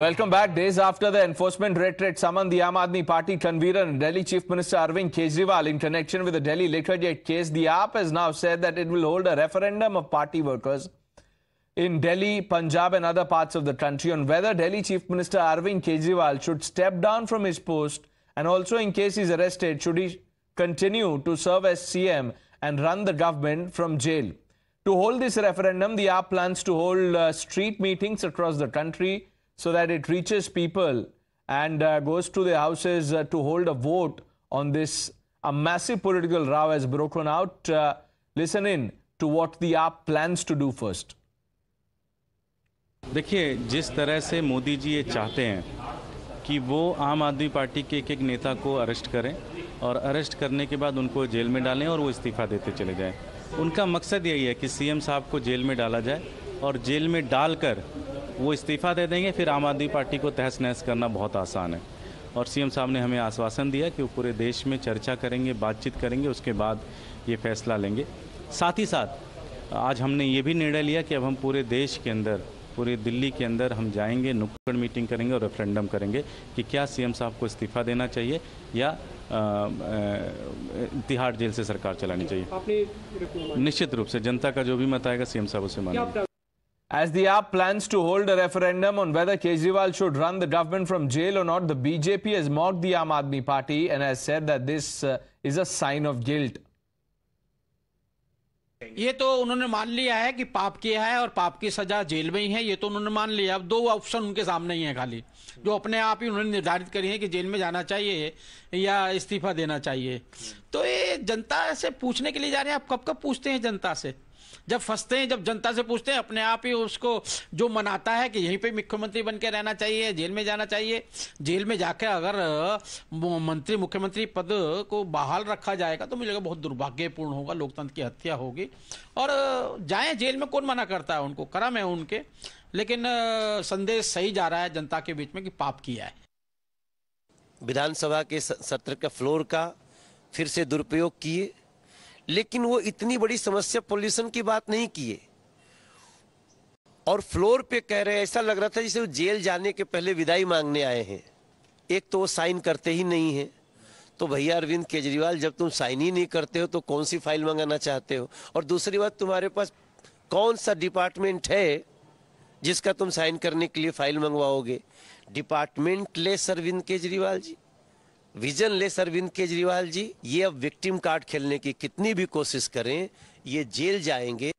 Welcome back. Days after the enforcement retreat summoned the Aam Aadmi Party convener and Delhi Chief Minister Arvind Kejriwal in connection with the Delhi liquor jet case, the AAP has now said that it will hold a referendum of party workers in Delhi, Punjab and other parts of the country on whether Delhi Chief Minister Arvind Kejriwal should step down from his post and also in case he is arrested, should he continue to serve as CM and run the government from jail. To hold this referendum, the AAP plans to hold uh, street meetings across the country so that it reaches people and uh, goes to the houses uh, to hold a vote on this. A massive political row has broken out. Uh, listen in to what the app plans to do first. देखिए जिस तरह से मोदी जी ये चाहते हैं कि वो आम आदमी पार्टी के एक एक नेता को अरेस्ट करें और अरेस्ट करने के बाद उनको जेल में डालें और वो इस्तीफा देते चले जाएं। उनका मकसद यही है कि सीएम साहब को जेल में डाला जाए और जेल में डालकर वो इस्तीफ़ा दे देंगे फिर आम आदमी पार्टी को तहस नहस करना बहुत आसान है और सीएम साहब ने हमें आश्वासन दिया कि वो पूरे देश में चर्चा करेंगे बातचीत करेंगे उसके बाद ये फैसला लेंगे साथ ही साथ आज हमने ये भी निर्णय लिया कि अब हम पूरे देश के अंदर पूरे दिल्ली के अंदर हम जाएंगे नुक्कड़ मीटिंग करेंगे और रेफरेंडम करेंगे कि क्या सीएम साहब को इस्तीफा देना चाहिए या तिहाड़ जेल से सरकार चलानी चाहिए निश्चित रूप से जनता का जो भी मत आएगा सीएम साहब उसे मानेंगे As the app plans to hold a referendum on whether Kejriwal should run the government from jail or not, the BJP has mocked the Aam Aadmi Party and has said that this uh, is a sign of guilt. ये तो उन्होंने मान लिया है कि पाप किया है और पाप की सजा जेल में ही है ये तो उन्होंने मान लिया अब दो ऑप्शन उनके सामने ही है खाली जो अपने आप ही उन्होंने निर्धारित करी है कि जेल में जाना चाहिए या इस्तीफा देना चाहिए तो ये जनता से पूछने के लिए जा रहे हैं आप कब कब पूछते हैं जनता से जब फंसते हैं जब जनता से पूछते हैं अपने आप ही उसको जो मनाता है कि यहीं पे मुख्यमंत्री बन के रहना चाहिए जेल में जाना चाहिए जेल में जाकर अगर मंत्री मुख्यमंत्री पद को बहाल रखा जाएगा तो मुझे लगा बहुत दुर्भाग्यपूर्ण होगा लोकतंत्र की हत्या होगी और जाए जेल में कौन मना करता है उनको करम है उनके लेकिन संदेश सही जा रहा है जनता के बीच में कि पाप किया है विधानसभा के सत्र के फ्लोर का फिर से दुरुपयोग किए लेकिन वो इतनी बड़ी समस्या पोल्यूशन की बात नहीं किए और फ्लोर पे कह रहे ऐसा लग रहा था जैसे वो जेल जाने के पहले विदाई मांगने आए हैं एक तो वो साइन करते ही नहीं है तो भैया अरविंद केजरीवाल जब तुम साइन ही नहीं करते हो तो कौन सी फाइल मंगाना चाहते हो और दूसरी बात तुम्हारे पास कौन सा डिपार्टमेंट है जिसका तुम साइन करने के लिए फाइल मंगवाओगे department less Arvind Kejriwal ji vision ले अरविंद केजरीवाल जी ये अब विक्टिम कार्ड खेलने की कितनी भी कोशिश करें ये जेल जाएंगे